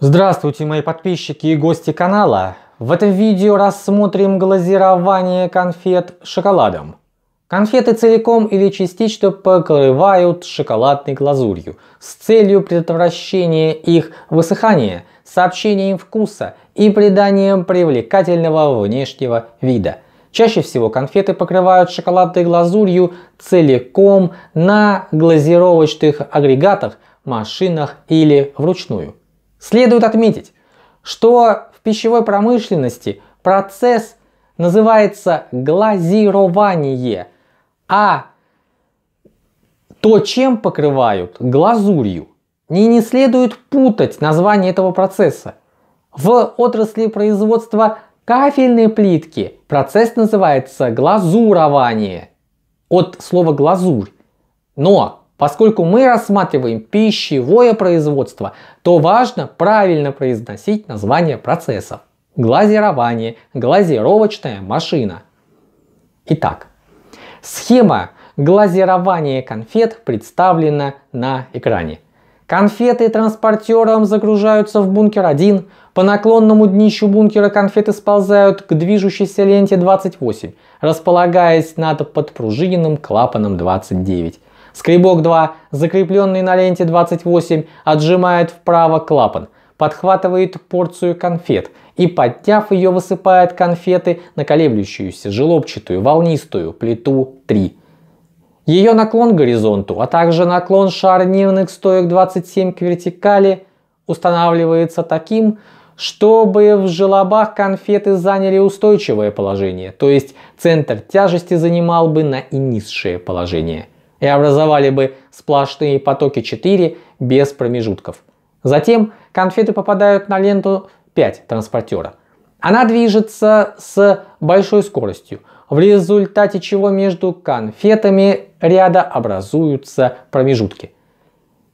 Здравствуйте, мои подписчики и гости канала! В этом видео рассмотрим глазирование конфет шоколадом. Конфеты целиком или частично покрывают шоколадной глазурью с целью предотвращения их высыхания, сообщения вкуса и придания привлекательного внешнего вида – Чаще всего конфеты покрывают шоколадной глазурью целиком на глазировочных агрегатах, машинах или вручную. Следует отметить, что в пищевой промышленности процесс называется глазирование, а то, чем покрывают, глазурью. И не следует путать название этого процесса. В отрасли производства кафельной плитки процесс называется глазурование. От слова глазурь. Но Поскольку мы рассматриваем пищевое производство, то важно правильно произносить название процессов. Глазирование, глазировочная машина. Итак, схема глазирования конфет представлена на экране. Конфеты транспортером загружаются в бункер 1, по наклонному днищу бункера конфеты сползают к движущейся ленте 28, располагаясь над подпружиненным клапаном 29. Скребок 2, закрепленный на ленте 28, отжимает вправо клапан, подхватывает порцию конфет и, подняв ее, высыпает конфеты на колеблющуюся, желобчатую, волнистую плиту 3. Ее наклон к горизонту, а также наклон шарнирных стоек 27 к вертикали устанавливается таким, чтобы в желобах конфеты заняли устойчивое положение, то есть центр тяжести занимал бы на и низшее положение – и образовали бы сплошные потоки 4 без промежутков. Затем конфеты попадают на ленту 5 транспортера. Она движется с большой скоростью, в результате чего между конфетами ряда образуются промежутки.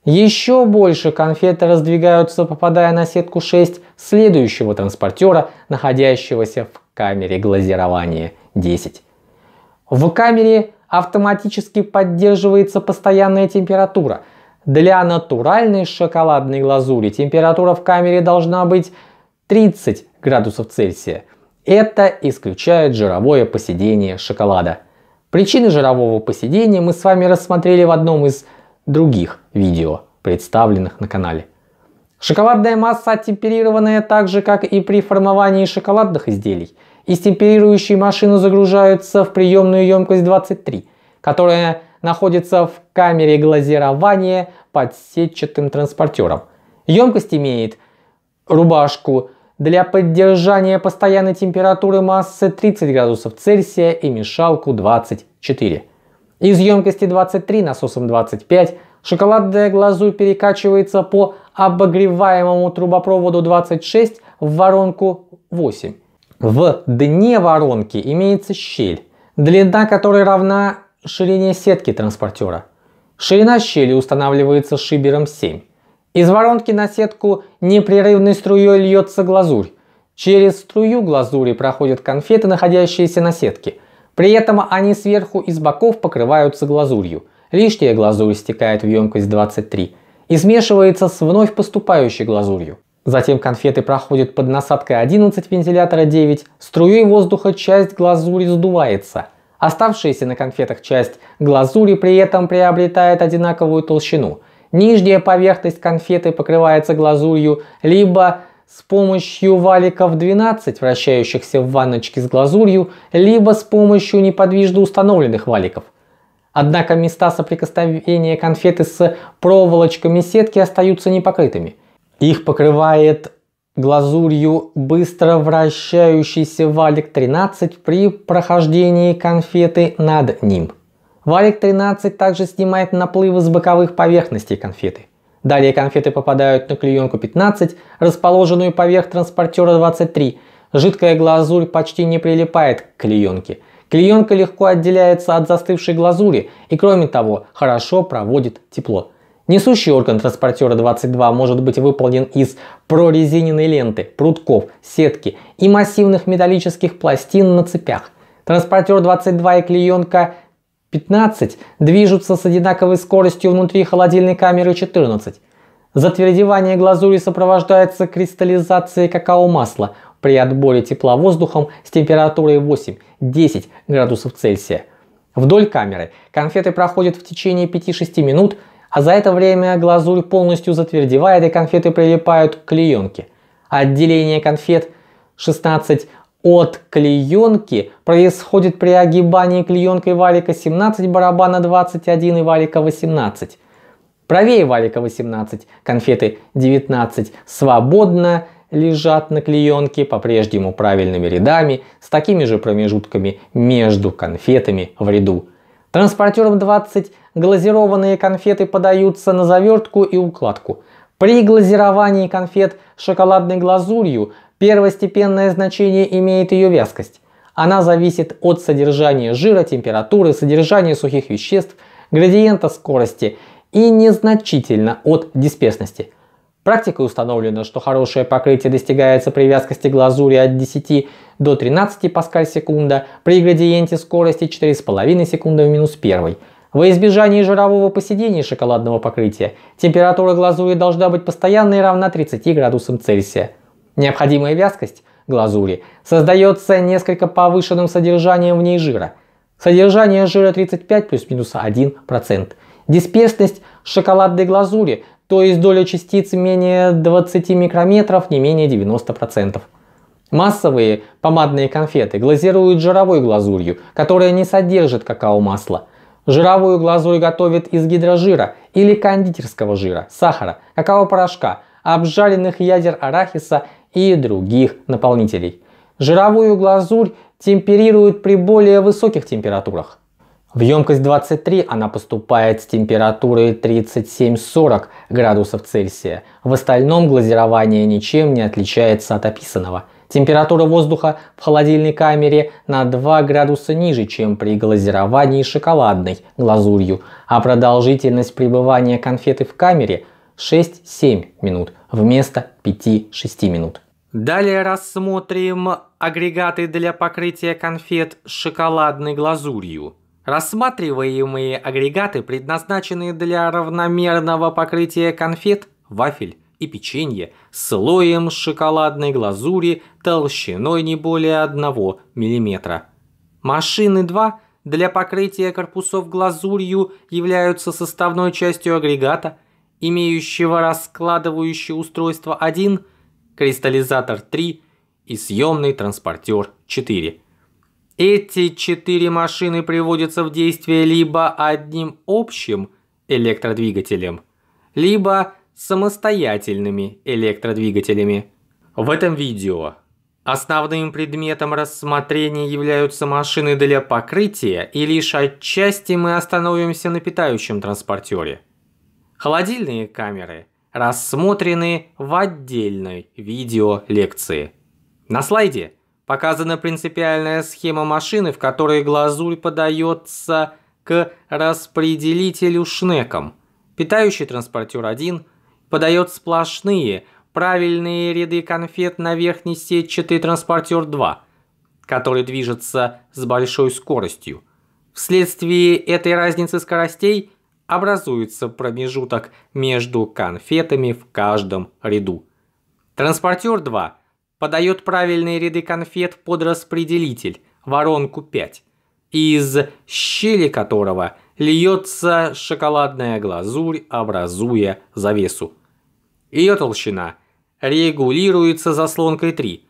Еще больше конфеты раздвигаются, попадая на сетку 6 следующего транспортера, находящегося в камере глазирования 10. В камере автоматически поддерживается постоянная температура. Для натуральной шоколадной глазури температура в камере должна быть 30 градусов Цельсия. Это исключает жировое поседение шоколада. Причины жирового поседения мы с вами рассмотрели в одном из других видео, представленных на канале. Шоколадная масса темперированная так же, как и при формовании шоколадных изделий – и стемперирующие машины загружаются в приемную емкость 23, которая находится в камере глазирования под сетчатым транспортером. Емкость имеет рубашку для поддержания постоянной температуры массы 30 градусов Цельсия и мешалку 24. Из емкости 23 насосом 25 шоколадная глазурь перекачивается по обогреваемому трубопроводу 26 в воронку 8. В дне воронки имеется щель, длина которой равна ширине сетки транспортера. Ширина щели устанавливается шибером 7. Из воронки на сетку непрерывной струей льется глазурь. Через струю глазури проходят конфеты, находящиеся на сетке. При этом они сверху и с боков покрываются глазурью. Лишняя глазурь стекает в емкость 23 и смешивается с вновь поступающей глазурью. Затем конфеты проходят под насадкой 11 вентилятора 9, струей воздуха часть глазури сдувается. Оставшаяся на конфетах часть глазури при этом приобретает одинаковую толщину. Нижняя поверхность конфеты покрывается глазурью, либо с помощью валиков 12, вращающихся в ванночке с глазурью, либо с помощью неподвижно установленных валиков. Однако места соприкосновения конфеты с проволочками сетки остаются непокрытыми – их покрывает глазурью быстро вращающийся валик 13 при прохождении конфеты над ним. Валик 13 также снимает наплывы с боковых поверхностей конфеты. Далее конфеты попадают на клеенку 15, расположенную поверх транспортера 23. Жидкая глазурь почти не прилипает к клеенке. Клеенка легко отделяется от застывшей глазури и кроме того хорошо проводит тепло. Несущий орган транспортера 22 может быть выполнен из прорезиненной ленты, прутков, сетки и массивных металлических пластин на цепях. Транспортер 22 и клеенка 15 движутся с одинаковой скоростью внутри холодильной камеры 14. Затвердевание глазури сопровождается кристаллизацией какао-масла при отборе тепла воздухом с температурой 8-10 градусов Цельсия. Вдоль камеры конфеты проходят в течение 5-6 минут – а за это время глазурь полностью затвердевает и конфеты прилипают к клеенке. Отделение конфет 16 от клеенки происходит при огибании клеенкой валика 17 барабана 21 и валика 18. Правее валика 18, конфеты 19 свободно лежат на клеенке по-прежнему правильными рядами с такими же промежутками между конфетами в ряду. Транспортером 20 глазированные конфеты подаются на завертку и укладку. При глазировании конфет шоколадной глазурью первостепенное значение имеет ее вязкость. Она зависит от содержания жира, температуры, содержания сухих веществ, градиента скорости и незначительно от дисперсности. Практикой установлено, что хорошее покрытие достигается при вязкости глазури от 10 до 13 паскаль секунда при градиенте скорости 4,5 секунды в минус 1. Во избежание жирового поседения и шоколадного покрытия температура глазури должна быть постоянной и равна 30 градусам Цельсия. Необходимая вязкость глазури создается несколько повышенным содержанием в ней жира. Содержание жира 35 плюс-минус 1%. Дисперсность шоколадной глазури, то есть доля частиц менее 20 микрометров, не менее 90%. Массовые помадные конфеты глазируют жировой глазурью, которая не содержит какао-масла. Жировую глазурь готовят из гидрожира или кондитерского жира, сахара, какао-порошка, обжаренных ядер арахиса и других наполнителей. Жировую глазурь темперируют при более высоких температурах. В емкость 23 она поступает с температурой 37-40 градусов Цельсия. В остальном глазирование ничем не отличается от описанного – Температура воздуха в холодильной камере на 2 градуса ниже, чем при глазировании шоколадной глазурью, а продолжительность пребывания конфеты в камере 6-7 минут вместо 5-6 минут. Далее рассмотрим агрегаты для покрытия конфет шоколадной глазурью. Рассматриваемые агрегаты предназначены для равномерного покрытия конфет, вафель, и печенье с слоем шоколадной глазури толщиной не более 1 мм. Машины 2 для покрытия корпусов глазурью являются составной частью агрегата, имеющего раскладывающее устройство 1, кристаллизатор 3 и съемный транспортер 4. Эти четыре машины приводятся в действие либо одним общим электродвигателем, либо самостоятельными электродвигателями. В этом видео основным предметом рассмотрения являются машины для покрытия и лишь отчасти мы остановимся на питающем транспортере. Холодильные камеры рассмотрены в отдельной видео-лекции. На слайде показана принципиальная схема машины, в которой глазурь подается к распределителю шнеком. Питающий транспортер 1 подает сплошные, правильные ряды конфет на верхней сетчатой транспортер-2, который движется с большой скоростью. Вследствие этой разницы скоростей образуется промежуток между конфетами в каждом ряду. Транспортер-2 подает правильные ряды конфет под распределитель, воронку 5, из щели которого льется шоколадная глазурь, образуя завесу. Ее толщина регулируется заслонкой 3.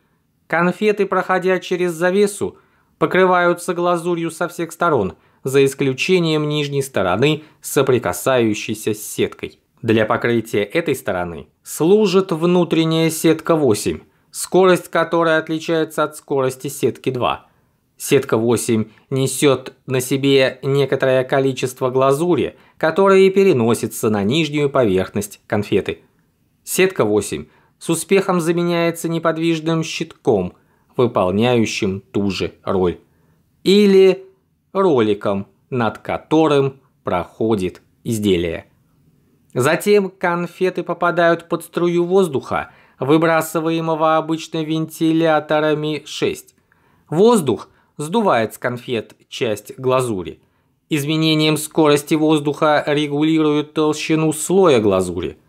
Конфеты, проходя через завесу, покрываются глазурью со всех сторон, за исключением нижней стороны, соприкасающейся с сеткой. Для покрытия этой стороны служит внутренняя сетка 8, скорость которой отличается от скорости сетки 2. Сетка 8 несет на себе некоторое количество глазури, которое переносится на нижнюю поверхность конфеты – Сетка 8 с успехом заменяется неподвижным щитком, выполняющим ту же роль. Или роликом, над которым проходит изделие. Затем конфеты попадают под струю воздуха, выбрасываемого обычно вентиляторами 6. Воздух сдувает с конфет часть глазури. Изменением скорости воздуха регулируют толщину слоя глазури –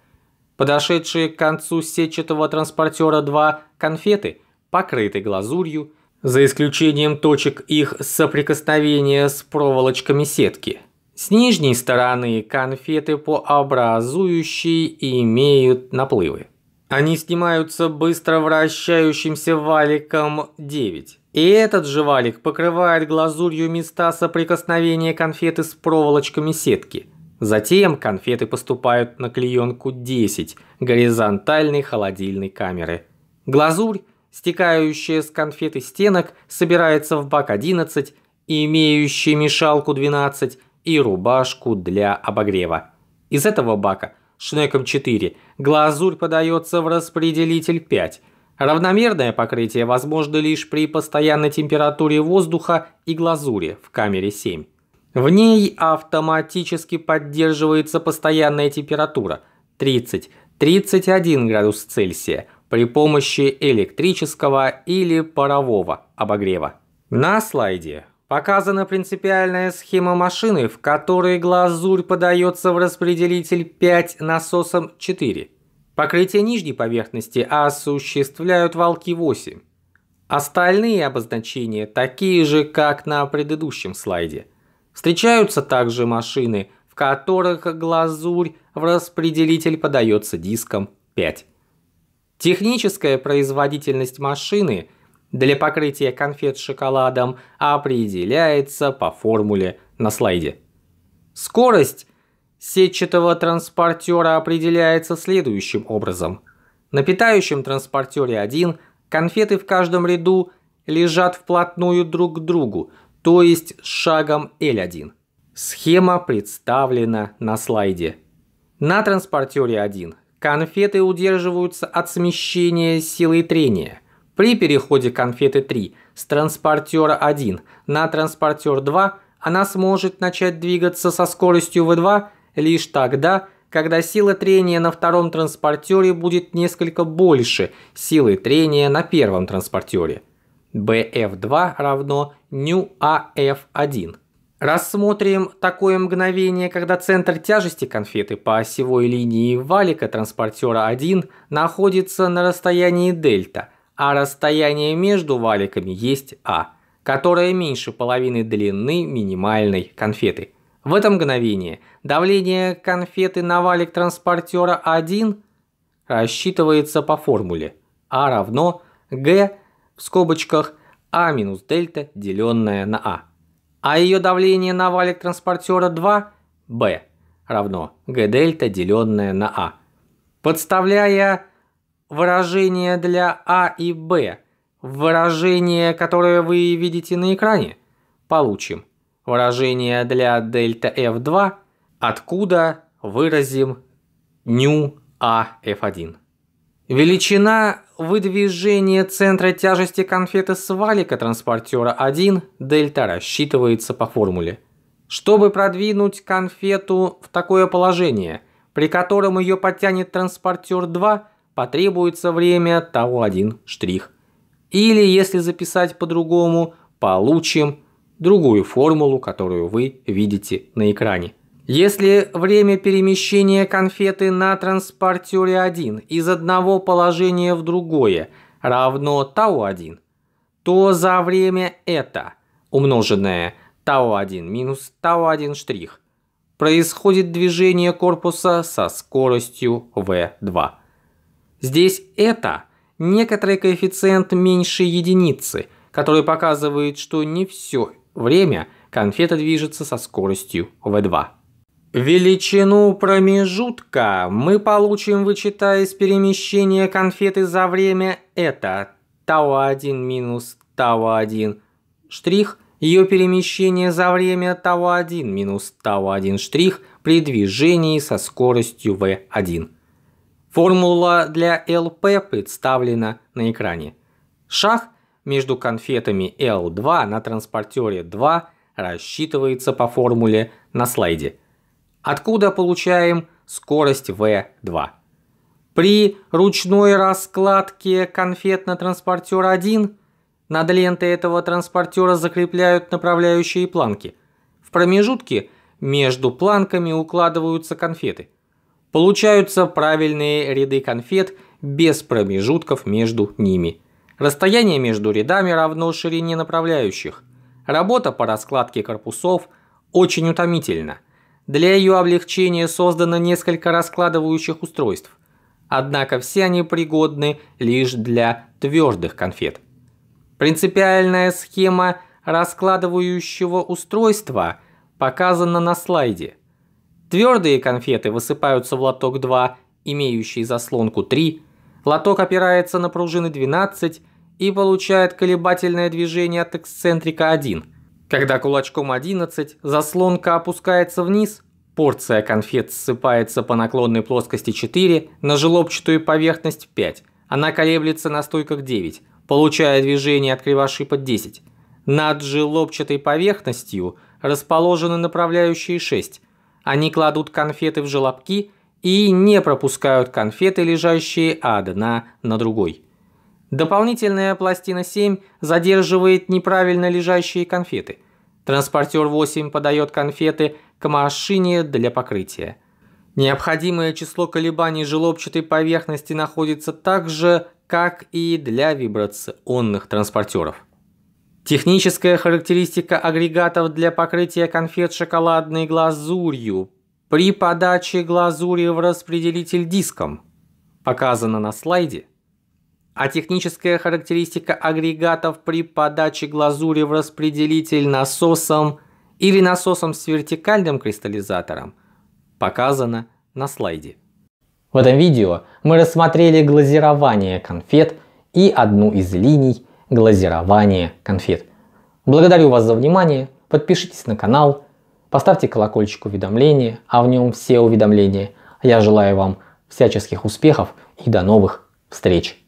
Подошедшие к концу сетчатого транспортера два конфеты покрытые глазурью, за исключением точек их соприкосновения с проволочками сетки. С нижней стороны конфеты по образующей имеют наплывы. Они снимаются быстро вращающимся валиком 9. И этот же валик покрывает глазурью места соприкосновения конфеты с проволочками сетки – Затем конфеты поступают на клеенку 10 горизонтальной холодильной камеры. Глазурь, стекающая с конфеты стенок, собирается в бак 11, имеющий мешалку 12 и рубашку для обогрева. Из этого бака шнеком 4 глазурь подается в распределитель 5. Равномерное покрытие возможно лишь при постоянной температуре воздуха и глазури в камере 7. В ней автоматически поддерживается постоянная температура 30-31 градус Цельсия при помощи электрического или парового обогрева. На слайде показана принципиальная схема машины, в которой глазурь подается в распределитель 5 насосом 4. Покрытие нижней поверхности осуществляют валки 8. Остальные обозначения такие же, как на предыдущем слайде – Встречаются также машины, в которых глазурь в распределитель подается диском 5. Техническая производительность машины для покрытия конфет шоколадом определяется по формуле на слайде. Скорость сетчатого транспортера определяется следующим образом. На питающем транспортере 1 конфеты в каждом ряду лежат вплотную друг к другу – то есть с шагом L1. Схема представлена на слайде. На транспортере 1 конфеты удерживаются от смещения силой трения. При переходе конфеты 3 с транспортера 1 на транспортер 2 она сможет начать двигаться со скоростью V2 лишь тогда, когда сила трения на втором транспортере будет несколько больше силы трения на первом транспортере. BF2 равно µAF1. А Рассмотрим такое мгновение, когда центр тяжести конфеты по осевой линии валика транспортера 1 находится на расстоянии дельта, а расстояние между валиками есть А, которое меньше половины длины минимальной конфеты. В это мгновение давление конфеты на валик транспортера 1 рассчитывается по формуле А равно G в скобочках А минус дельта, деленное на А. А ее давление на валик транспортера 2 Б равно Г дельта, деленное на А. Подставляя выражение для А и Б выражение, которое вы видите на экране, получим выражение для дельта F2, откуда выразим ню А F1. Величина выдвижения центра тяжести конфеты с валика транспортера 1 дельта рассчитывается по формуле. Чтобы продвинуть конфету в такое положение, при котором ее подтянет транспортер 2, потребуется время того 1 штрих. Или, если записать по-другому, получим другую формулу, которую вы видите на экране. Если время перемещения конфеты на транспортере 1 из одного положения в другое равно tau1, то за время это, умноженное tau1 минус tau1 штрих, происходит движение корпуса со скоростью v2. Здесь это некоторый коэффициент меньше единицы, который показывает, что не все время конфета движется со скоростью v2. Величину промежутка мы получим, вычитая из перемещения конфеты за время это тау-1 минус тау-1 штрих, ее перемещение за время тау-1 минус тау-1 штрих при движении со скоростью v1. Формула для LP представлена на экране. Шаг между конфетами L2 на транспортере 2 рассчитывается по формуле на слайде – откуда получаем скорость V2. При ручной раскладке конфетно-транспортер 1 над лентой этого транспортера закрепляют направляющие планки. В промежутке между планками укладываются конфеты. Получаются правильные ряды конфет без промежутков между ними. Расстояние между рядами равно ширине направляющих. Работа по раскладке корпусов очень утомительна. Для ее облегчения создано несколько раскладывающих устройств. Однако все они пригодны лишь для твердых конфет. Принципиальная схема раскладывающего устройства показана на слайде. Твердые конфеты высыпаются в лоток 2, имеющий заслонку 3, лоток опирается на пружины 12 и получает колебательное движение от эксцентрика 1. Когда кулачком 11 заслонка опускается вниз, порция конфет ссыпается по наклонной плоскости 4 на желобчатую поверхность 5. Она колеблется на стойках 9, получая движение от кривошипа 10. Над желобчатой поверхностью расположены направляющие 6. Они кладут конфеты в желобки и не пропускают конфеты, лежащие одна на другой. Дополнительная пластина 7 задерживает неправильно лежащие конфеты. Транспортер 8 подает конфеты к машине для покрытия. Необходимое число колебаний желобчатой поверхности находится так же, как и для вибрационных транспортеров. Техническая характеристика агрегатов для покрытия конфет шоколадной глазурью при подаче глазури в распределитель диском показана на слайде – а техническая характеристика агрегатов при подаче глазури в распределитель насосом или насосом с вертикальным кристаллизатором показана на слайде. В этом видео мы рассмотрели глазирование конфет и одну из линий глазирования конфет. Благодарю вас за внимание, подпишитесь на канал, поставьте колокольчик уведомления, а в нем все уведомления. Я желаю вам всяческих успехов и до новых встреч!